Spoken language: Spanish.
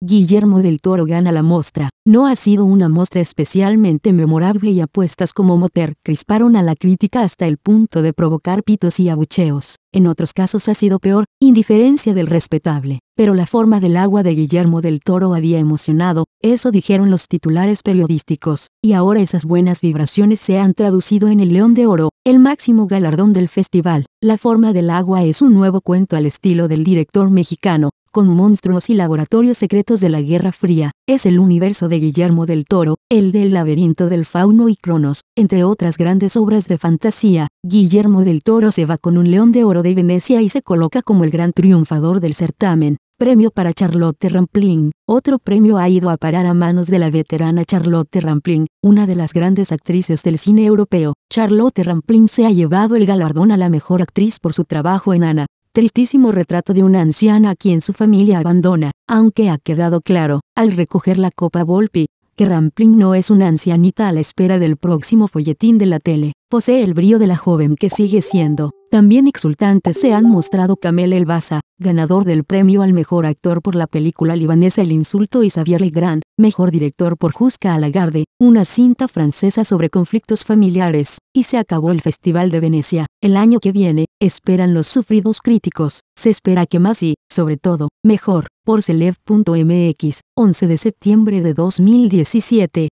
Guillermo del Toro gana la mostra. No ha sido una mostra especialmente memorable y apuestas como Moter crisparon a la crítica hasta el punto de provocar pitos y abucheos. En otros casos ha sido peor, indiferencia del respetable. Pero la forma del agua de Guillermo del Toro había emocionado, eso dijeron los titulares periodísticos, y ahora esas buenas vibraciones se han traducido en el León de Oro, el máximo galardón del festival. La forma del agua es un nuevo cuento al estilo del director mexicano, con monstruos y laboratorios secretos de la Guerra Fría. Es el universo de Guillermo del Toro, el del laberinto del fauno y Cronos, entre otras grandes obras de fantasía. Guillermo del Toro se va con un león de oro de Venecia y se coloca como el gran triunfador del certamen. Premio para Charlotte Rampling. Otro premio ha ido a parar a manos de la veterana Charlotte Rampling, una de las grandes actrices del cine europeo. Charlotte Rampling se ha llevado el galardón a la mejor actriz por su trabajo en Ana, tristísimo retrato de una anciana a quien su familia abandona, aunque ha quedado claro, al recoger la copa Volpi, que Rampling no es una ancianita a la espera del próximo folletín de la tele, posee el brío de la joven que sigue siendo. También exultantes se han mostrado Camel Elbaza, ganador del premio al mejor actor por la película libanesa El Insulto y Xavier Legrand, mejor director por Jusca Alagarde, una cinta francesa sobre conflictos familiares, y se acabó el Festival de Venecia. El año que viene, esperan los sufridos críticos, se espera que más y, sobre todo, mejor, por Celeb.mx, 11 de septiembre de 2017.